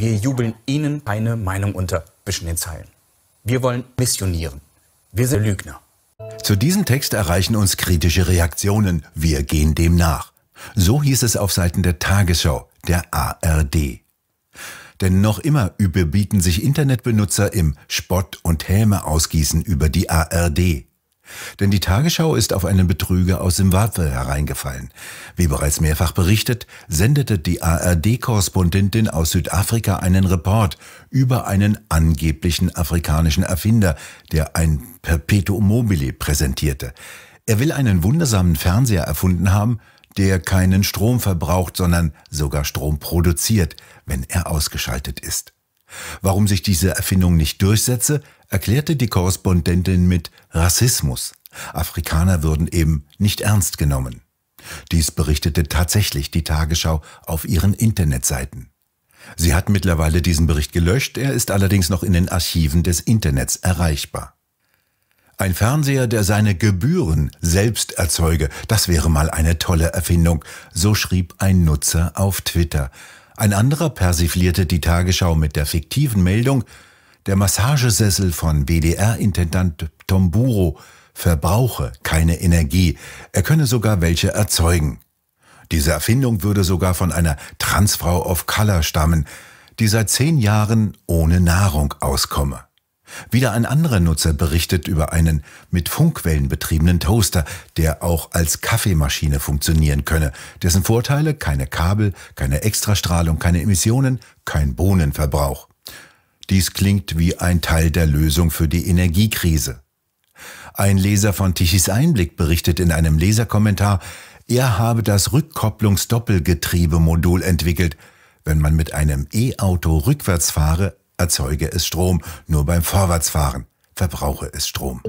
Wir jubeln Ihnen eine Meinung unter zwischen den Zeilen. Wir wollen missionieren. Wir sind Lügner. Zu diesem Text erreichen uns kritische Reaktionen. Wir gehen dem nach. So hieß es auf Seiten der Tagesschau, der ARD. Denn noch immer überbieten sich Internetbenutzer im Spott und Häme ausgießen über die ARD. Denn die Tagesschau ist auf einen Betrüger aus Simbabwe hereingefallen. Wie bereits mehrfach berichtet, sendete die ARD-Korrespondentin aus Südafrika einen Report über einen angeblichen afrikanischen Erfinder, der ein Perpetuum mobile präsentierte. Er will einen wundersamen Fernseher erfunden haben, der keinen Strom verbraucht, sondern sogar Strom produziert, wenn er ausgeschaltet ist. Warum sich diese Erfindung nicht durchsetze, erklärte die Korrespondentin mit Rassismus. Afrikaner würden eben nicht ernst genommen. Dies berichtete tatsächlich die Tagesschau auf ihren Internetseiten. Sie hat mittlerweile diesen Bericht gelöscht, er ist allerdings noch in den Archiven des Internets erreichbar. Ein Fernseher, der seine Gebühren selbst erzeuge, das wäre mal eine tolle Erfindung, so schrieb ein Nutzer auf Twitter. Ein anderer persiflierte die Tagesschau mit der fiktiven Meldung, der Massagesessel von wdr intendant Tomburo verbrauche keine Energie, er könne sogar welche erzeugen. Diese Erfindung würde sogar von einer Transfrau of Color stammen, die seit zehn Jahren ohne Nahrung auskomme. Wieder ein anderer Nutzer berichtet über einen mit Funkwellen betriebenen Toaster, der auch als Kaffeemaschine funktionieren könne, dessen Vorteile keine Kabel, keine Extrastrahlung, keine Emissionen, kein Bohnenverbrauch. Dies klingt wie ein Teil der Lösung für die Energiekrise. Ein Leser von Tichys Einblick berichtet in einem Leserkommentar, er habe das Rückkopplungsdoppelgetriebemodul entwickelt. Wenn man mit einem E-Auto rückwärts fahre, erzeuge es Strom. Nur beim Vorwärtsfahren verbrauche es Strom.